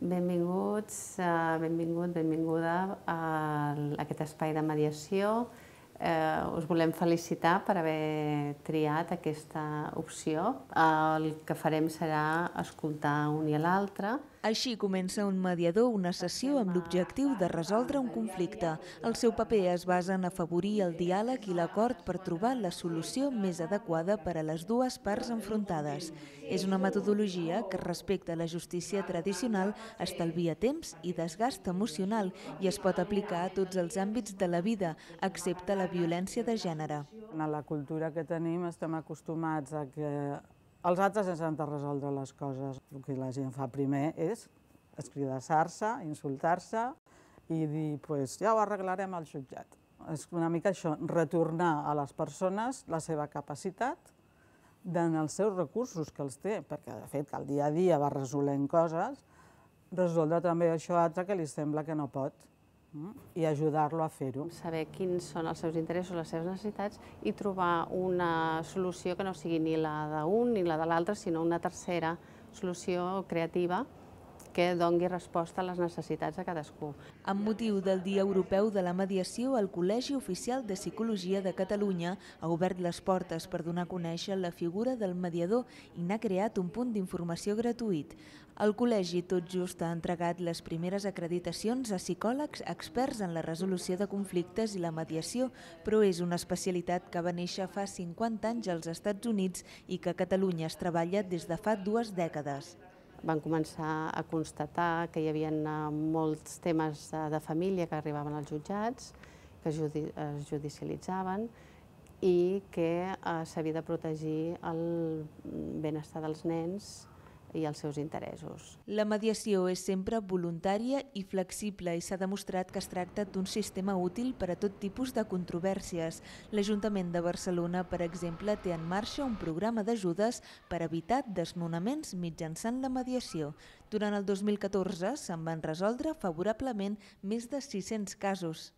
Benvinguts, eh, benvingut, benvinguda a aquest espai de mediació. Eh, us volem felicitar per haver triat aquesta opció. Eh, el que farem serà escoltar un i l'altre. Així comença un mediador una sessió amb l'objectiu de resoldre un conflicte. El seu paper es basa en afavorir el diàleg i l'acord per trobar la solució més adequada per a les dues parts enfrontades. És una metodologia que respecta la justícia tradicional, estalvia temps i desgast emocional i es pot aplicar a tots els àmbits de la vida, excepte la violència de gènere. En la cultura que tenim estem acostumats a que els altres ens han de resoldre les coses. El que la gent fa primer és escridassar-se, insultar-se i dir, pues, ja ho arreglarem al jutjat. És una mica això, retornar a les persones la seva capacitat en els seus recursos que els té, perquè de fet el dia a dia va resolent coses, resoldre també això altre que li sembla que no pot i ajudar-lo a fer-ho. Saber quins són els seus interessos, les seves necessitats i trobar una solució que no sigui ni la d'un ni la de l'altre, sinó una tercera solució creativa que doni resposta a les necessitats de cadascú. Amb motiu del Dia Europeu de la Mediació, el Col·legi Oficial de Psicologia de Catalunya ha obert les portes per donar a conèixer la figura del mediador i n'ha creat un punt d'informació gratuït. El col·legi tot just ha entregat les primeres acreditacions a psicòlegs experts en la resolució de conflictes i la mediació, però és una especialitat que va néixer fa 50 anys als Estats Units i que a Catalunya es treballa des de fa dues dècades van començar a constatar que hi havia eh, molts temes eh, de família que arribaven als jutjats, que es judicialitzaven i que eh, s'havia de protegir el benestar dels nens i els seus interessos. La mediació és sempre voluntària i flexible i s'ha demostrat que es tracta d'un sistema útil per a tot tipus de controvèrsies. L'Ajuntament de Barcelona, per exemple, té en marxa un programa d'ajudes per evitar desnonaments mitjançant la mediació. Durant el 2014 se'n van resoldre favorablement més de 600 casos.